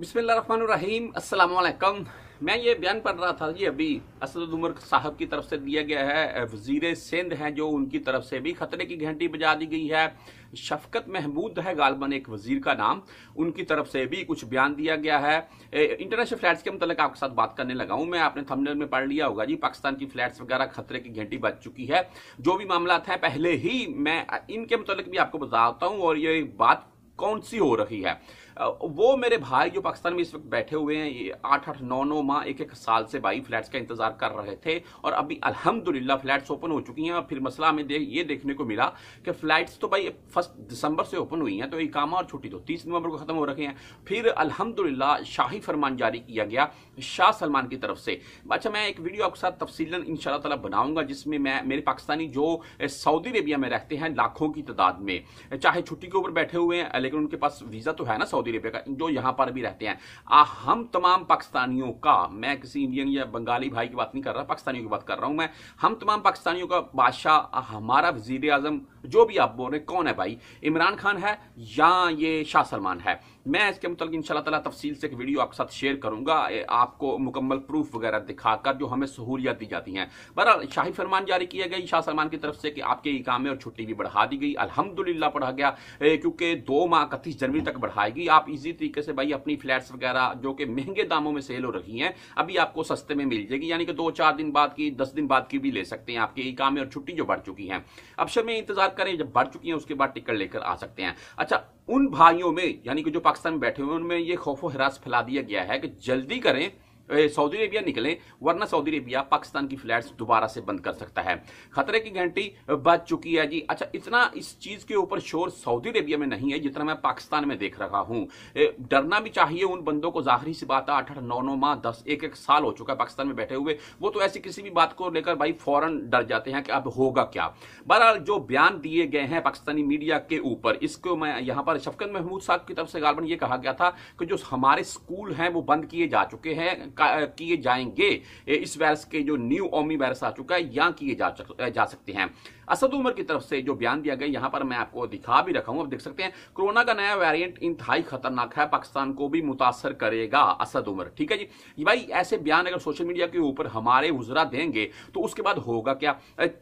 بسم اللہ الرحمن الرحیم السلام علیکم میں یہ بیان پڑھ رہا تھا جی ابھی اسد عمر صاحب کی طرف سے دیا گیا ہے وزیر سندھ ہیں جو ان کی طرف سے بھی خطرے کی گھنٹی بجا دی گئی ہے شفقت محمود ہے غالباً ایک وزیر کا نام ان کی طرف سے بھی کچھ بیان دیا گیا ہے انٹرنیشنل فلیٹس کے متعلق آپ کے ساتھ بات کرنے لگا ہوں میں آپ نے تھمنل میں پڑھ لیا ہوگا جی پاکستان کی فلیٹس وغیرہ خطرے کی گھنٹی بج چکی ہے جو بھی معاملات ہیں پہلے ہی میں ان کے متعلق بھی آپ کو بتاتا ہوں اور یہ بات کون سی ہو رہی ہے وہ میرے بھائی جو پاکستان میں اس وقت بیٹھے ہوئے ہیں یہ آٹھ آٹھ نو نو ماہ ایک ایک سال سے بھائی فلیٹس کا انتظار کر رہے تھے اور ابھی الحمدللہ فلیٹس اوپن ہو چکی ہیں اور پھر مسئلہ ہمیں یہ دیکھنے کو ملا کہ فلیٹس تو بھائی فرسٹ دسمبر سے اوپن ہوئی ہیں تو اکامہ اور چھٹی تو تیس نومبر کو ختم ہو رکھے ہیں پھر الحمدللہ شاہی فرمان جاری کیا گیا شاہ سلمان کی طرف سے اچھا میں ایک ویڈیو آپ کے ساتھ تفصیل ان شاء اللہ تعالیٰ بناؤں گا جس میں میں میرے پاکستانی جو سعودی عربیہ میں رہتے ہیں لاکھوں کی تعداد میں چاہے چھٹی کے اوپر بیٹھے ہوئے ہیں لیکن ان کے پاس ویزا تو ہے نا سعودی عربیہ کا جو یہاں پر بھی رہتے ہیں ہم تمام پاکستانیوں کا میں کسی انڈین یا بنگالی بھائی کی بات نہیں کر رہا پاکستانیوں کی بات کر رہا ہوں میں ہم تمام پاکستانیوں کا بادشاہ ہمارا وزیر اعظم جو بھی آپ بول رہے ہیں کون ہے بھائی عمران خان ہے یا یہ شاہ سلمان ہے میں اس کے متعلق ان شاء اللہ تعالیٰ تفصیل سے ایک ویڈیو آپ کے ساتھ شیئر کروں گا آپ کو مکمل پروف وغیرہ دکھا کر جو ہمیں سہولیات دی جاتی ہیں بہرحال شاہی فرمان جاری کیا گئی شاہ سلمان کی طرف سے کہ آپ کے اقامے اور چھٹی بھی بڑھا دی گئی الحمدللہ پڑھا گیا کیونکہ دو ماہ اکتیس جنوری تک بڑھائے گی آپ ایزی طریقے سے بھائی اپنی فلیٹس وغیرہ جو کہ مہنگے داموں میں سیل ہو رہی ہیں ابھی آپ کو سستے میں مل جائے گی یعنی کہ دو چار دن بعد کی دس دن بعد کی بھی لے سکتے ہیں آپ کے اکامے اور چھٹی جو بڑھ چکی ہیں اب شر میں انتظار کریں جب بڑھ چکی ہیں اس کے بعد ٹکٹ لے کر آ سکتے ہیں اچھا ان بھائیوں میں یعنی کہ جو پاکستان میں بیٹھے ہوئے ہیں ان میں یہ خوف و حراس پھیلا دیا گیا ہے کہ جلدی کریں سعودی عربیہ نکلیں ورنہ سعودی عربیہ پاکستان کی فلیٹس دوبارہ سے بند کر سکتا ہے خطرے کی گھنٹی بچ چکی ہے جی اچھا اتنا اس چیز کے اوپر شور سعودی عربیہ میں نہیں ہے جتنا میں پاکستان میں دیکھ رہا ہوں ڈرنا بھی چاہیے ان بندوں کو ظاہری سی بات آٹھ آٹھ نو نو ماہ دس ایک ایک سال ہو چکا ہے پاکستان میں بیٹھے ہوئے وہ تو ایسی کسی بھی بات کو لے کر بھائی فوراً ڈر جاتے ہیں کہ اب ہوگا کیا بہرحال جو بیان دیے گئے ہیں پاکستانی میڈیا کے اوپر اس کو میں یہاں پر شفقت محمود صاحب کی طرف سے غالباً یہ کہا گیا تھا کہ جو ہمارے اسکول ہیں وہ بند کیے جا چکے ہیں کیے جائیں گے اس وائرس کے جو نیو اومی وائرس آ چکا ہے یہاں کیے جا سکتے ہیں اسد عمر کی طرف سے جو بیان دیا گئی یہاں پر میں آپ کو دکھا بھی رکھا ہوں اب دیکھ سکتے ہیں کرونا کا نیا ویریئنٹ انتہائی خطرناک ہے پاکستان کو بھی متاثر کرے گا اسد عمر ٹھیک ہے جی بھائی ایسے بیان اگر سوشل میڈیا کے اوپر ہمارے وزرا دیں گے تو اس کے بعد ہوگا کیا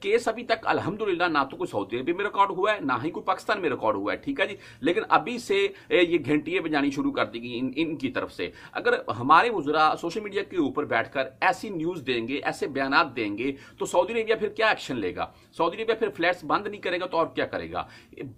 کیس ابھی تک الحمد نہ تو کوئی سعودی عربی میں ریکارڈ ہوا ہے نہ ہی کوئی پاکستان میں ریکارڈ ہوا ہے ٹھیک ہے جی لیکن ابھی سے یہ گھنٹیاں بجانی شروع کر دی گئی ان کی طرف سے اگر ہمارے وزرا سوشل میڈیا کے اوپر بیٹھ کر ایسی نیوز دیں گے ایسے بیانات دیں گے تو سعودی عربیہ پھر کیا ایکشن لے گا سعودی عربیہ پھر فلیٹس بند نہیں کرے گا تو اور کیا کرے گا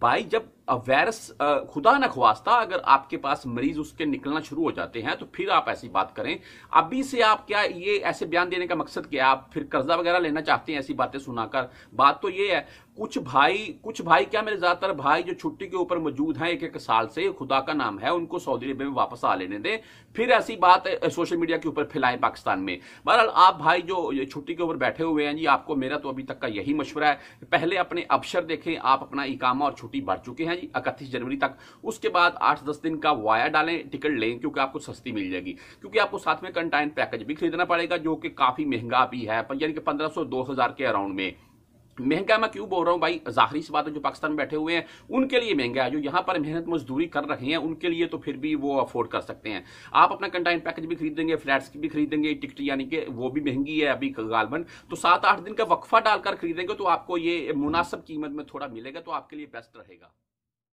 بھائی جب ویرس خدا خواستہ اگر آپ کے پاس مریض اس کے نکلنا شروع ہو جاتے ہیں تو پھر آپ ایسی بات کریں ابھی سے آپ کیا یہ ایسے بیان دینے کا مقصد کیا آپ پھر قرضہ وغیرہ لینا چاہتے ہیں ایسی باتیں سنا کر بات تو یہ ہے کچھ کچھ بھائی بھائی کیا میرے زیادہ تر بھائی جو چھٹی کے اوپر موجود ہیں ایک ایک سال سے خدا کا نام ہے ان کو سعودی عربیہ میں واپس آ لینے دیں پھر ایسی بات سوشل میڈیا کے اوپر پھیلائیں پاکستان میں بہرحال آپ بھائی جو چھٹی کے اوپر بیٹھے ہوئے ہیں جی آپ کو میرا تو ابھی تک کا یہی مشورہ ہے پہلے اپنے ابشر دیکھیں آپ اپنا اکامہ اور چھٹی بڑھ چکے ہیں ہی اکتیس جنوری تک اس کے بعد آٹھ دس دن کا وایا ڈالیں ٹکٹ لیں کیونکہ آپ کو سستی مل جائے گی کیونکہ آپ کو ساتھ میں کنٹائن پیکج بھی خریدنا پڑے گا جو کہ کافی مہنگا بھی ہے یعنی کہ پندرہ سو دو ہزار کے اراؤنڈ میں مہنگا میں کیوں بول رہا ہوں بھائی ظاہری سے بات ہے جو پاکستان میں بیٹھے ہوئے ہیں ان کے لیے مہنگا ہے جو یہاں پر محنت مزدوری کر رہے ہیں ان کے لیے تو پھر بھی وہ افورڈ کر سکتے ہیں آپ اپنا کنٹائن پیکج بھی خریدیں گے فلیٹس کی بھی خریدیں گے ٹکٹ یعنی کہ وہ بھی مہنگی ہے ابھی غالباً تو سات آٹھ دن کا وقفہ ڈال کر خریدیں گے تو آپ کو یہ مناسب قیمت میں تھوڑا ملے گا تو آپ کے لیے بیسٹ رہے گا